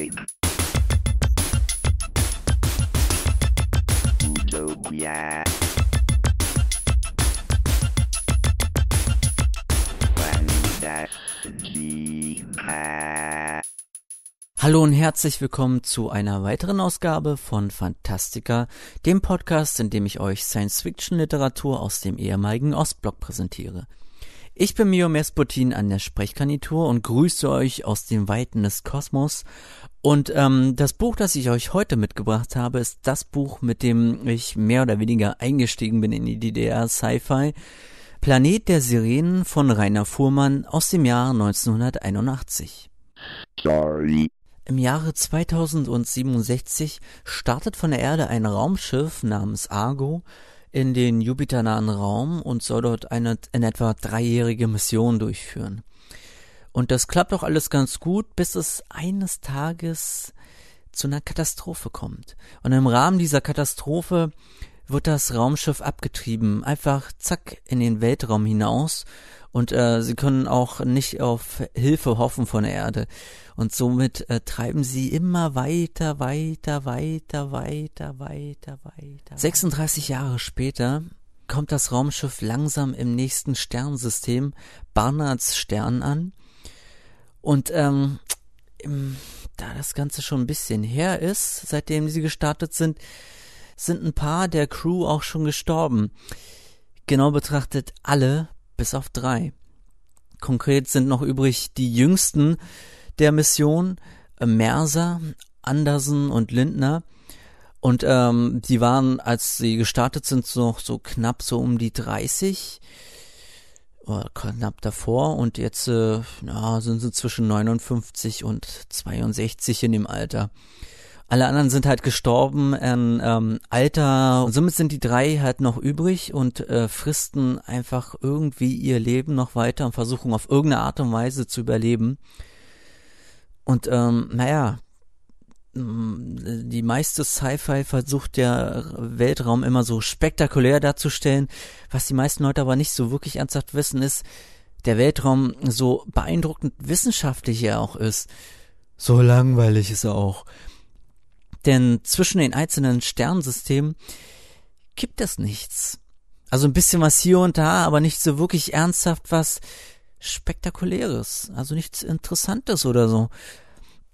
Music. Utopia. Fantastica. Hallo und herzlich willkommen zu einer weiteren Ausgabe von Fantastica, dem Podcast, in dem ich euch Science-Fiction-Literatur aus dem ehemaligen Ostblock präsentiere. Ich bin Mio Mesputin an der Sprechkarnitur und grüße euch aus den Weiten des Kosmos. Und ähm, das Buch, das ich euch heute mitgebracht habe, ist das Buch, mit dem ich mehr oder weniger eingestiegen bin in die DDR Sci-Fi. Planet der Sirenen von Rainer Fuhrmann aus dem Jahr 1981. Sorry. Im Jahre 2067 startet von der Erde ein Raumschiff namens Argo, in den jupiternahen Raum und soll dort eine in etwa dreijährige Mission durchführen. Und das klappt auch alles ganz gut, bis es eines Tages zu einer Katastrophe kommt. Und im Rahmen dieser Katastrophe wird das Raumschiff abgetrieben, einfach zack in den Weltraum hinaus und äh, sie können auch nicht auf Hilfe hoffen von der Erde. Und somit äh, treiben sie immer weiter, weiter, weiter, weiter, weiter, weiter. 36 Jahre später kommt das Raumschiff langsam im nächsten Sternsystem, Barnards Stern, an. Und ähm, da das Ganze schon ein bisschen her ist, seitdem sie gestartet sind, sind ein paar der Crew auch schon gestorben. Genau betrachtet alle bis auf drei. Konkret sind noch übrig die jüngsten der Mission, äh, Merser, Andersen und Lindner. Und ähm, die waren, als sie gestartet sind, noch so knapp so um die 30 oder knapp davor und jetzt äh, na, sind sie zwischen 59 und 62 in dem Alter. Alle anderen sind halt gestorben in ähm, Alter. Und somit sind die drei halt noch übrig und äh, fristen einfach irgendwie ihr Leben noch weiter und versuchen auf irgendeine Art und Weise zu überleben. Und ähm, naja, mm, die meiste Sci-Fi versucht der Weltraum immer so spektakulär darzustellen. Was die meisten Leute aber nicht so wirklich ernsthaft wissen, ist, der Weltraum so beeindruckend wissenschaftlich er auch ist, so langweilig ist er auch. Denn zwischen den einzelnen Sternsystemen gibt es nichts. Also ein bisschen was hier und da, aber nicht so wirklich ernsthaft was Spektakuläres. Also nichts Interessantes oder so.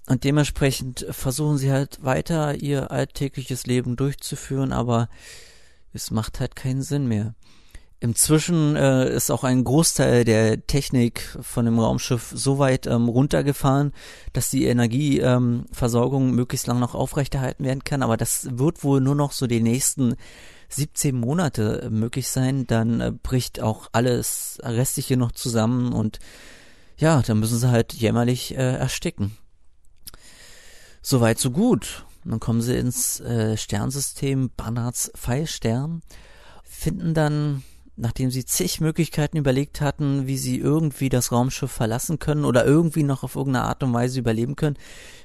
Und dementsprechend versuchen sie halt weiter ihr alltägliches Leben durchzuführen, aber es macht halt keinen Sinn mehr. Inzwischen äh, ist auch ein Großteil der Technik von dem Raumschiff so weit ähm, runtergefahren, dass die Energieversorgung ähm, möglichst lang noch aufrechterhalten werden kann. Aber das wird wohl nur noch so die nächsten 17 Monate äh, möglich sein. Dann äh, bricht auch alles Restliche noch zusammen und ja, dann müssen sie halt jämmerlich äh, ersticken. Soweit, so gut. Dann kommen sie ins äh, Sternsystem Barnards Pfeilstern, finden dann nachdem sie zig Möglichkeiten überlegt hatten, wie sie irgendwie das Raumschiff verlassen können oder irgendwie noch auf irgendeine Art und Weise überleben können,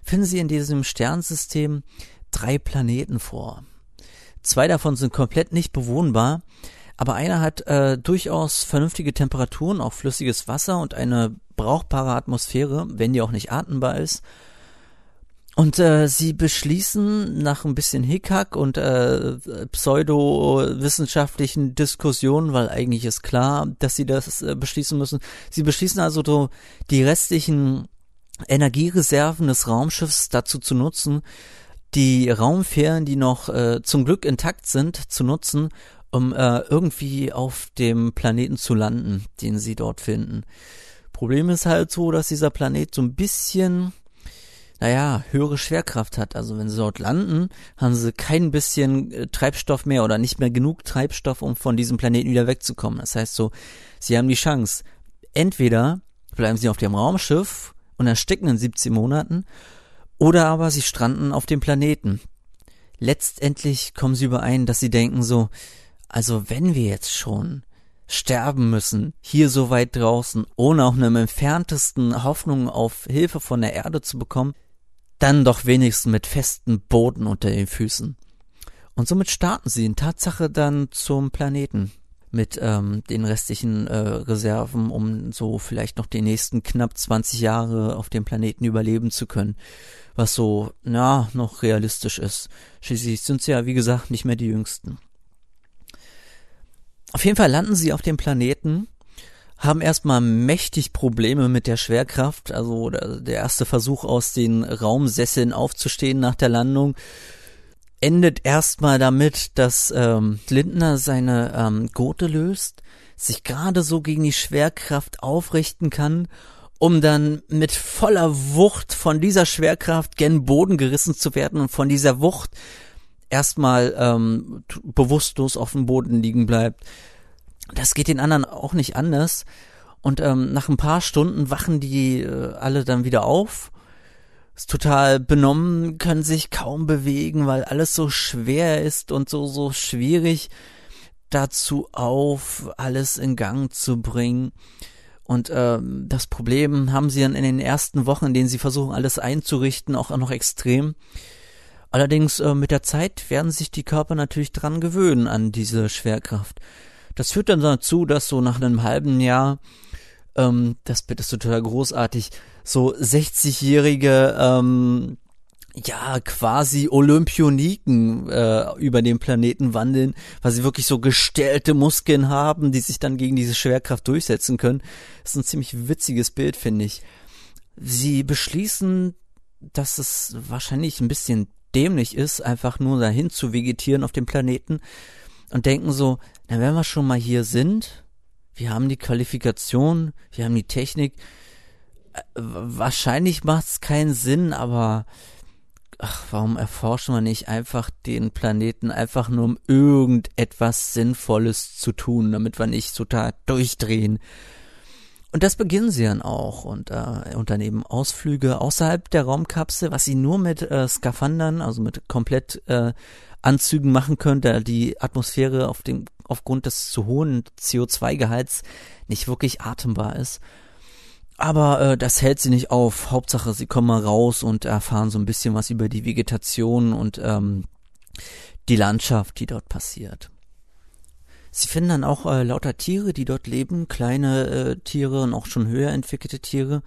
finden sie in diesem Sternsystem drei Planeten vor. Zwei davon sind komplett nicht bewohnbar, aber einer hat äh, durchaus vernünftige Temperaturen, auch flüssiges Wasser und eine brauchbare Atmosphäre, wenn die auch nicht atmbar ist. Und äh, sie beschließen nach ein bisschen Hickhack und äh, pseudowissenschaftlichen Diskussionen, weil eigentlich ist klar, dass sie das äh, beschließen müssen. Sie beschließen also so die restlichen Energiereserven des Raumschiffs dazu zu nutzen, die Raumfähren, die noch äh, zum Glück intakt sind, zu nutzen, um äh, irgendwie auf dem Planeten zu landen, den sie dort finden. Problem ist halt so, dass dieser Planet so ein bisschen naja, höhere Schwerkraft hat. Also wenn sie dort landen, haben sie kein bisschen äh, Treibstoff mehr oder nicht mehr genug Treibstoff, um von diesem Planeten wieder wegzukommen. Das heißt so, sie haben die Chance. Entweder bleiben sie auf dem Raumschiff und ersticken in 17 Monaten, oder aber sie stranden auf dem Planeten. Letztendlich kommen sie überein, dass sie denken so, also wenn wir jetzt schon sterben müssen, hier so weit draußen, ohne auch nur im entferntesten Hoffnung auf Hilfe von der Erde zu bekommen, dann doch wenigstens mit festem Boden unter den Füßen. Und somit starten sie in Tatsache dann zum Planeten mit ähm, den restlichen äh, Reserven, um so vielleicht noch die nächsten knapp 20 Jahre auf dem Planeten überleben zu können, was so, na, noch realistisch ist. Schließlich sind sie ja, wie gesagt, nicht mehr die Jüngsten. Auf jeden Fall landen sie auf dem Planeten haben erstmal mächtig Probleme mit der Schwerkraft. Also der erste Versuch aus den Raumsesseln aufzustehen nach der Landung endet erstmal damit, dass ähm, Lindner seine ähm, Gurte löst, sich gerade so gegen die Schwerkraft aufrichten kann, um dann mit voller Wucht von dieser Schwerkraft gen Boden gerissen zu werden und von dieser Wucht erstmal ähm, bewusstlos auf dem Boden liegen bleibt das geht den anderen auch nicht anders. Und ähm, nach ein paar Stunden wachen die äh, alle dann wieder auf. Ist total benommen, können sich kaum bewegen, weil alles so schwer ist und so, so schwierig dazu auf, alles in Gang zu bringen. Und ähm, das Problem haben sie dann in den ersten Wochen, in denen sie versuchen, alles einzurichten, auch noch extrem. Allerdings äh, mit der Zeit werden sich die Körper natürlich dran gewöhnen an diese Schwerkraft. Das führt dann dazu, dass so nach einem halben Jahr, ähm, das Bild ist total großartig, so 60-jährige, ähm, ja, quasi Olympioniken äh, über den Planeten wandeln, weil sie wirklich so gestellte Muskeln haben, die sich dann gegen diese Schwerkraft durchsetzen können. Das ist ein ziemlich witziges Bild, finde ich. Sie beschließen, dass es wahrscheinlich ein bisschen dämlich ist, einfach nur dahin zu vegetieren auf dem Planeten und denken so, na, wenn wir schon mal hier sind, wir haben die Qualifikation, wir haben die Technik, äh, wahrscheinlich macht es keinen Sinn, aber ach, warum erforschen wir nicht einfach den Planeten einfach nur um irgendetwas Sinnvolles zu tun, damit wir nicht total durchdrehen? Und das beginnen sie dann auch und äh, unternehmen Ausflüge außerhalb der Raumkapsel, was sie nur mit äh, Skafandern, also mit komplett äh, Anzügen machen können, da die Atmosphäre auf dem, aufgrund des zu hohen CO2-Gehalts nicht wirklich atembar ist. Aber äh, das hält sie nicht auf. Hauptsache, sie kommen mal raus und erfahren so ein bisschen was über die Vegetation und ähm, die Landschaft, die dort passiert. Sie finden dann auch äh, lauter Tiere, die dort leben, kleine äh, Tiere und auch schon höher entwickelte Tiere.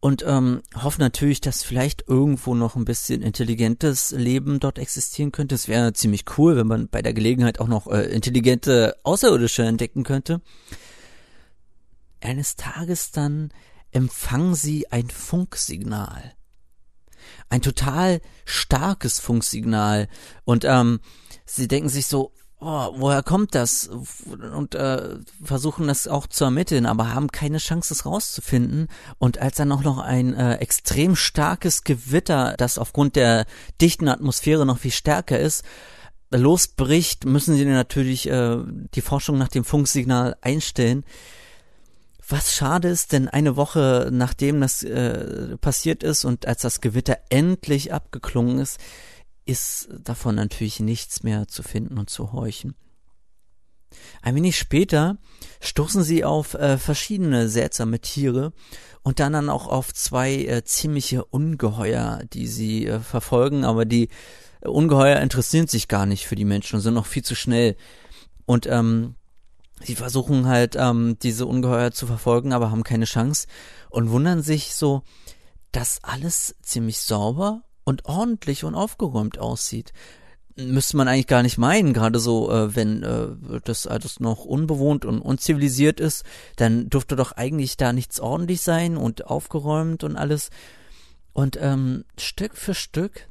Und ähm, hoffen natürlich, dass vielleicht irgendwo noch ein bisschen intelligentes Leben dort existieren könnte. Es wäre ziemlich cool, wenn man bei der Gelegenheit auch noch äh, intelligente Außerirdische entdecken könnte. Eines Tages dann empfangen sie ein Funksignal. Ein total starkes Funksignal. Und ähm, sie denken sich so, oh, woher kommt das? Und äh, versuchen das auch zu ermitteln, aber haben keine Chance, es rauszufinden. Und als dann auch noch ein äh, extrem starkes Gewitter, das aufgrund der dichten Atmosphäre noch viel stärker ist, losbricht, müssen sie natürlich äh, die Forschung nach dem Funksignal einstellen. Was schade ist, denn eine Woche nachdem das äh, passiert ist und als das Gewitter endlich abgeklungen ist, ist davon natürlich nichts mehr zu finden und zu horchen. Ein wenig später stoßen sie auf äh, verschiedene seltsame Tiere und dann dann auch auf zwei äh, ziemliche Ungeheuer, die sie äh, verfolgen, aber die äh, Ungeheuer interessieren sich gar nicht für die Menschen und sind noch viel zu schnell. Und ähm, sie versuchen halt ähm, diese Ungeheuer zu verfolgen, aber haben keine Chance und wundern sich so, dass alles ziemlich sauber und ordentlich und aufgeräumt aussieht. Müsste man eigentlich gar nicht meinen, gerade so, äh, wenn äh, das alles noch unbewohnt und unzivilisiert ist, dann dürfte doch eigentlich da nichts ordentlich sein und aufgeräumt und alles. Und ähm, Stück für Stück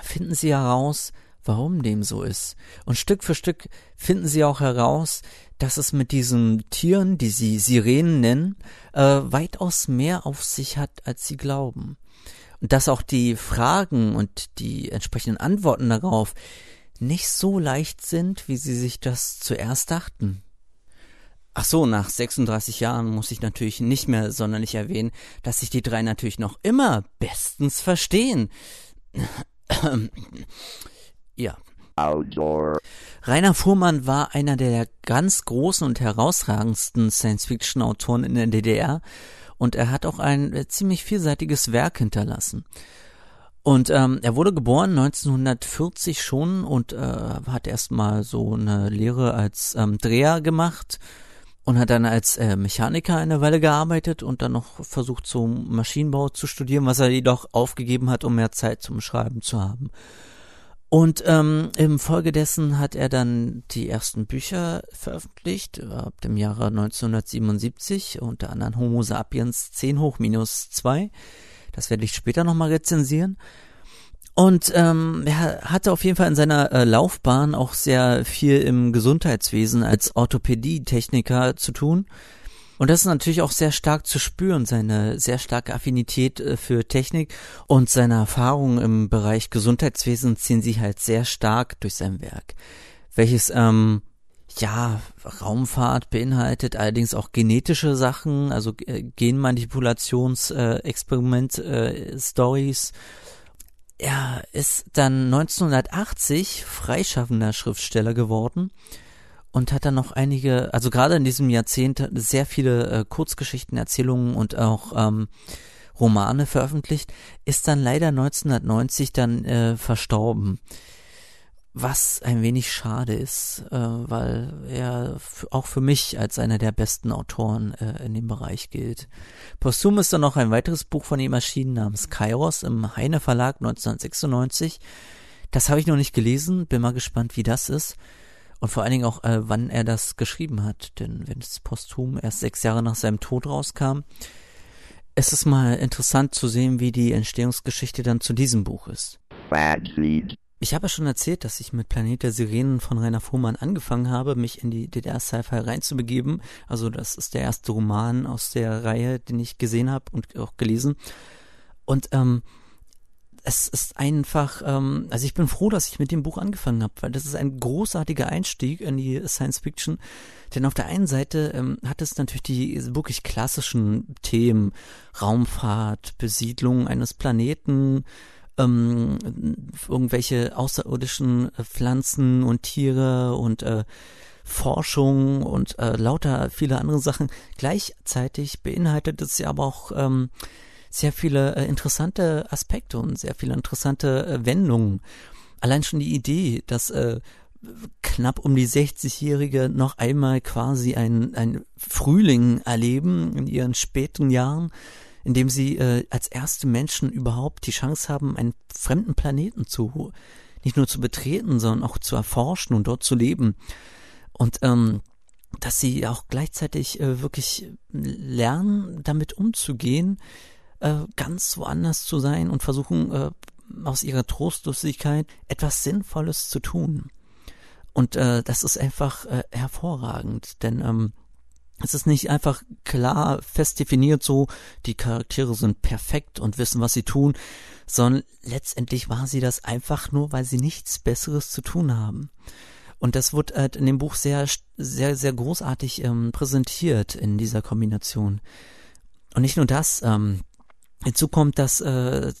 finden sie heraus, warum dem so ist. Und Stück für Stück finden sie auch heraus, dass es mit diesen Tieren, die sie Sirenen nennen, äh, weitaus mehr auf sich hat, als sie glauben dass auch die Fragen und die entsprechenden Antworten darauf nicht so leicht sind, wie sie sich das zuerst dachten. Ach so, nach 36 Jahren muss ich natürlich nicht mehr sonderlich erwähnen, dass sich die drei natürlich noch immer bestens verstehen. ja. Outdoor. Rainer Fuhrmann war einer der ganz großen und herausragendsten Science-Fiction-Autoren in der DDR und er hat auch ein äh, ziemlich vielseitiges Werk hinterlassen. Und ähm, er wurde geboren 1940 schon und äh, hat erstmal so eine Lehre als ähm, Dreher gemacht und hat dann als äh, Mechaniker eine Weile gearbeitet und dann noch versucht, so Maschinenbau zu studieren, was er jedoch aufgegeben hat, um mehr Zeit zum Schreiben zu haben. Und ähm, im Folgedessen hat er dann die ersten Bücher veröffentlicht, ab dem Jahre 1977, unter anderem Homo sapiens 10 hoch minus 2. Das werde ich später nochmal rezensieren. Und ähm, er hatte auf jeden Fall in seiner äh, Laufbahn auch sehr viel im Gesundheitswesen als Orthopädietechniker zu tun. Und das ist natürlich auch sehr stark zu spüren, seine sehr starke Affinität äh, für Technik und seine Erfahrungen im Bereich Gesundheitswesen ziehen sich halt sehr stark durch sein Werk, welches ähm, ja, Raumfahrt beinhaltet allerdings auch genetische Sachen, also äh, Genmanipulationsexperiment-Stories. Äh, er ist dann 1980 freischaffender Schriftsteller geworden und hat dann noch einige, also gerade in diesem Jahrzehnt sehr viele äh, Kurzgeschichten, Erzählungen und auch ähm, Romane veröffentlicht, ist dann leider 1990 dann äh, verstorben. Was ein wenig schade ist, äh, weil er auch für mich als einer der besten Autoren äh, in dem Bereich gilt. Posthum ist dann noch ein weiteres Buch von ihm erschienen namens Kairos im Heine Verlag 1996. Das habe ich noch nicht gelesen, bin mal gespannt, wie das ist. Und vor allen Dingen auch, äh, wann er das geschrieben hat. Denn wenn es posthum erst sechs Jahre nach seinem Tod rauskam, ist es mal interessant zu sehen, wie die Entstehungsgeschichte dann zu diesem Buch ist. Ich habe ja schon erzählt, dass ich mit Planet der Sirenen von Rainer Fuhrmann angefangen habe, mich in die DDR-Sci-Fi reinzubegeben. Also das ist der erste Roman aus der Reihe, den ich gesehen habe und auch gelesen. Und ähm, es ist einfach, ähm, also ich bin froh, dass ich mit dem Buch angefangen habe, weil das ist ein großartiger Einstieg in die Science Fiction. Denn auf der einen Seite ähm, hat es natürlich die wirklich klassischen Themen Raumfahrt, Besiedlung eines Planeten, ähm, irgendwelche außerirdischen äh, Pflanzen und Tiere und äh, Forschung und äh, lauter viele andere Sachen. Gleichzeitig beinhaltet es ja aber auch ähm, sehr viele äh, interessante Aspekte und sehr viele interessante äh, Wendungen. Allein schon die Idee, dass äh, knapp um die 60-Jährige noch einmal quasi ein, ein Frühling erleben in ihren späten Jahren, indem sie äh, als erste Menschen überhaupt die Chance haben, einen fremden Planeten zu nicht nur zu betreten, sondern auch zu erforschen und dort zu leben. Und ähm, dass sie auch gleichzeitig äh, wirklich lernen, damit umzugehen, äh, ganz woanders zu sein und versuchen äh, aus ihrer Trostlosigkeit etwas Sinnvolles zu tun. Und äh, das ist einfach äh, hervorragend, denn ähm, es ist nicht einfach klar fest definiert so, die Charaktere sind perfekt und wissen, was sie tun, sondern letztendlich war sie das einfach nur, weil sie nichts Besseres zu tun haben. Und das wird halt in dem Buch sehr, sehr, sehr großartig ähm, präsentiert in dieser Kombination. Und nicht nur das, ähm, Hinzu kommt, dass äh,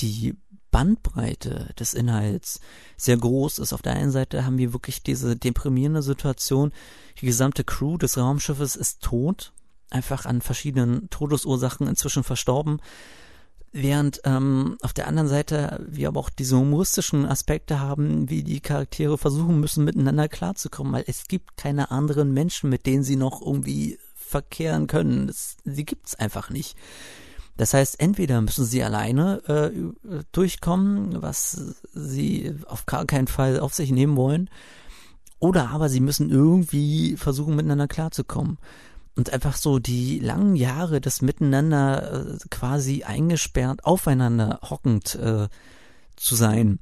die Bandbreite des Inhalts sehr groß ist. Auf der einen Seite haben wir wirklich diese deprimierende Situation, die gesamte Crew des Raumschiffes ist tot, einfach an verschiedenen Todesursachen inzwischen verstorben. Während ähm, auf der anderen Seite wir aber auch diese humoristischen Aspekte haben, wie die Charaktere versuchen müssen, miteinander klarzukommen, weil es gibt keine anderen Menschen, mit denen sie noch irgendwie verkehren können. Das, sie gibt's einfach nicht. Das heißt, entweder müssen sie alleine äh, durchkommen, was sie auf gar keinen Fall auf sich nehmen wollen, oder aber sie müssen irgendwie versuchen, miteinander klarzukommen. Und einfach so die langen Jahre des Miteinander äh, quasi eingesperrt, aufeinander hockend äh, zu sein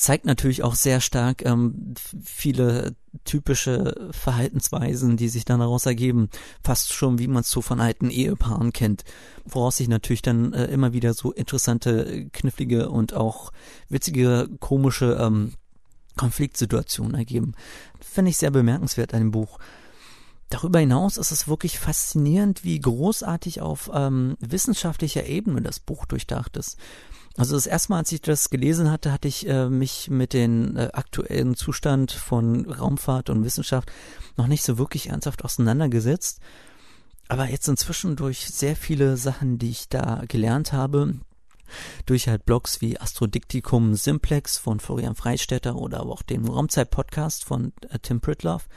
zeigt natürlich auch sehr stark ähm, viele typische Verhaltensweisen, die sich dann daraus ergeben. Fast schon, wie man es so von alten Ehepaaren kennt. Woraus sich natürlich dann äh, immer wieder so interessante, äh, knifflige und auch witzige, komische ähm, Konfliktsituationen ergeben. Finde ich sehr bemerkenswert an dem Buch. Darüber hinaus ist es wirklich faszinierend, wie großartig auf ähm, wissenschaftlicher Ebene das Buch durchdacht ist. Also das erste Mal, als ich das gelesen hatte, hatte ich äh, mich mit dem äh, aktuellen Zustand von Raumfahrt und Wissenschaft noch nicht so wirklich ernsthaft auseinandergesetzt. Aber jetzt inzwischen durch sehr viele Sachen, die ich da gelernt habe, durch halt Blogs wie Astrodiktikum Simplex von Florian Freistetter oder aber auch den Raumzeit-Podcast von äh, Tim Pritloff,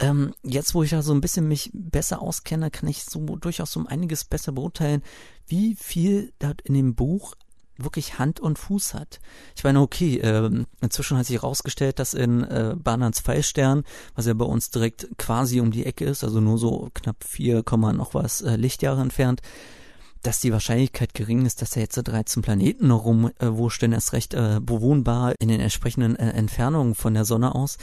ähm, jetzt, wo ich ja so ein bisschen mich besser auskenne, kann ich so durchaus um einiges besser beurteilen, wie viel da in dem Buch wirklich Hand und Fuß hat. Ich meine, okay, äh, inzwischen hat sich herausgestellt, dass in äh, Barnards Pfeilstern, was ja bei uns direkt quasi um die Ecke ist, also nur so knapp 4, noch was äh, Lichtjahre entfernt, dass die Wahrscheinlichkeit gering ist, dass er jetzt so 13 Planeten noch rumwurscht, äh, denn erst recht äh, bewohnbar in den entsprechenden äh, Entfernungen von der Sonne aus.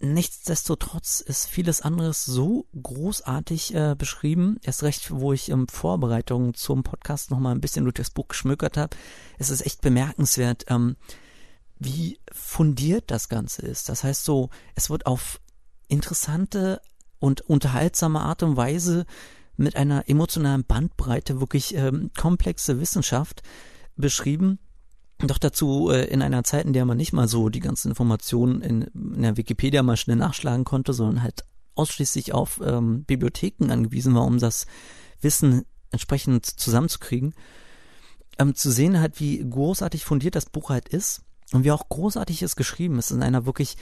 Nichtsdestotrotz ist vieles anderes so großartig äh, beschrieben. Erst recht, wo ich im Vorbereitung zum Podcast nochmal ein bisschen durch das Buch geschmökert habe. Es ist echt bemerkenswert, ähm, wie fundiert das Ganze ist. Das heißt so, es wird auf interessante und unterhaltsame Art und Weise mit einer emotionalen Bandbreite wirklich ähm, komplexe Wissenschaft beschrieben doch dazu äh, in einer Zeit, in der man nicht mal so die ganzen Informationen in, in der Wikipedia mal schnell nachschlagen konnte, sondern halt ausschließlich auf ähm, Bibliotheken angewiesen war, um das Wissen entsprechend zusammenzukriegen, ähm, zu sehen halt, wie großartig fundiert das Buch halt ist und wie auch großartig es geschrieben ist in einer wirklich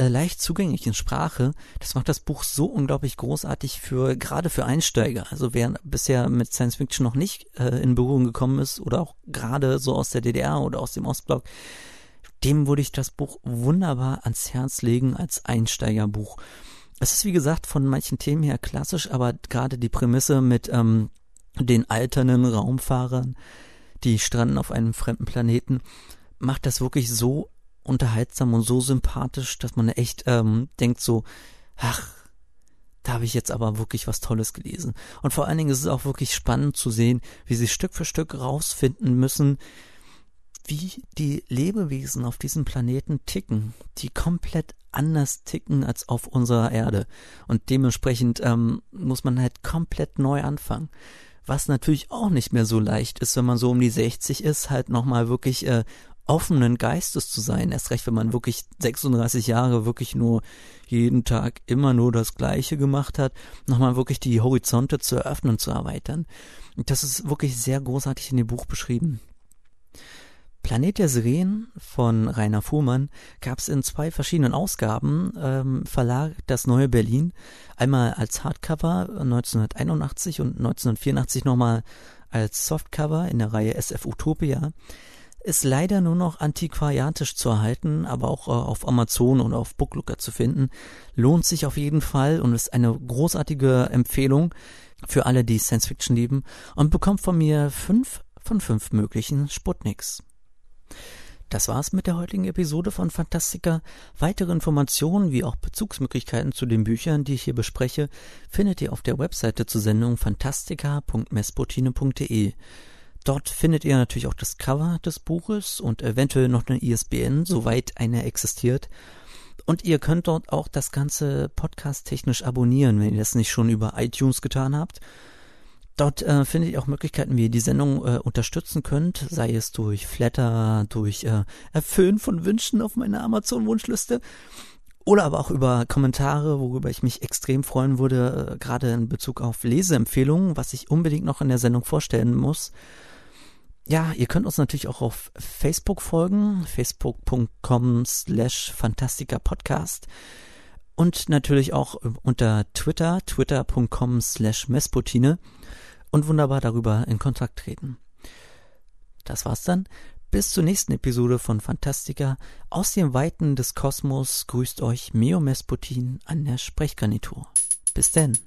äh, leicht zugänglichen Sprache, das macht das Buch so unglaublich großartig für gerade für Einsteiger. Also wer bisher mit Science Fiction noch nicht äh, in Berührung gekommen ist oder auch gerade so aus der DDR oder aus dem Ostblock, dem würde ich das Buch wunderbar ans Herz legen als Einsteigerbuch. Es ist wie gesagt von manchen Themen her klassisch, aber gerade die Prämisse mit ähm, den alternden Raumfahrern, die stranden auf einem fremden Planeten, macht das wirklich so unterhaltsam und so sympathisch, dass man echt ähm, denkt so, ach, da habe ich jetzt aber wirklich was Tolles gelesen. Und vor allen Dingen ist es auch wirklich spannend zu sehen, wie sie Stück für Stück rausfinden müssen, wie die Lebewesen auf diesem Planeten ticken, die komplett anders ticken als auf unserer Erde. Und dementsprechend ähm, muss man halt komplett neu anfangen. Was natürlich auch nicht mehr so leicht ist, wenn man so um die 60 ist, halt nochmal wirklich äh, offenen Geistes zu sein, erst recht, wenn man wirklich 36 Jahre wirklich nur jeden Tag immer nur das Gleiche gemacht hat, nochmal wirklich die Horizonte zu eröffnen, zu erweitern. Und das ist wirklich sehr großartig in dem Buch beschrieben. Planet der Sirenen von Rainer Fuhrmann gab es in zwei verschiedenen Ausgaben. Ähm, Verlag Das Neue Berlin. Einmal als Hardcover 1981 und 1984 nochmal als Softcover in der Reihe SF Utopia ist leider nur noch antiquariatisch zu erhalten, aber auch äh, auf Amazon und auf Booklooker zu finden. Lohnt sich auf jeden Fall und ist eine großartige Empfehlung für alle, die Science Fiction lieben und bekommt von mir fünf von fünf möglichen Sputniks. Das war's mit der heutigen Episode von Fantastica. Weitere Informationen wie auch Bezugsmöglichkeiten zu den Büchern, die ich hier bespreche, findet ihr auf der Webseite zur Sendung fantastica.mespotine.de. Dort findet ihr natürlich auch das Cover des Buches und eventuell noch eine ISBN, soweit eine existiert. Und ihr könnt dort auch das ganze Podcast technisch abonnieren, wenn ihr das nicht schon über iTunes getan habt. Dort äh, findet ihr auch Möglichkeiten, wie ihr die Sendung äh, unterstützen könnt, sei es durch Flatter, durch äh, Erfüllen von Wünschen auf meiner Amazon-Wunschliste oder aber auch über Kommentare, worüber ich mich extrem freuen würde, äh, gerade in Bezug auf Leseempfehlungen, was ich unbedingt noch in der Sendung vorstellen muss ja, ihr könnt uns natürlich auch auf Facebook folgen, facebook.com slash fantastikapodcast und natürlich auch äh, unter Twitter, twitter.com slash mespotine und wunderbar darüber in Kontakt treten. Das war's dann. Bis zur nächsten Episode von Fantastica. Aus den Weiten des Kosmos grüßt euch Meo Mesputin an der Sprechgarnitur. Bis denn.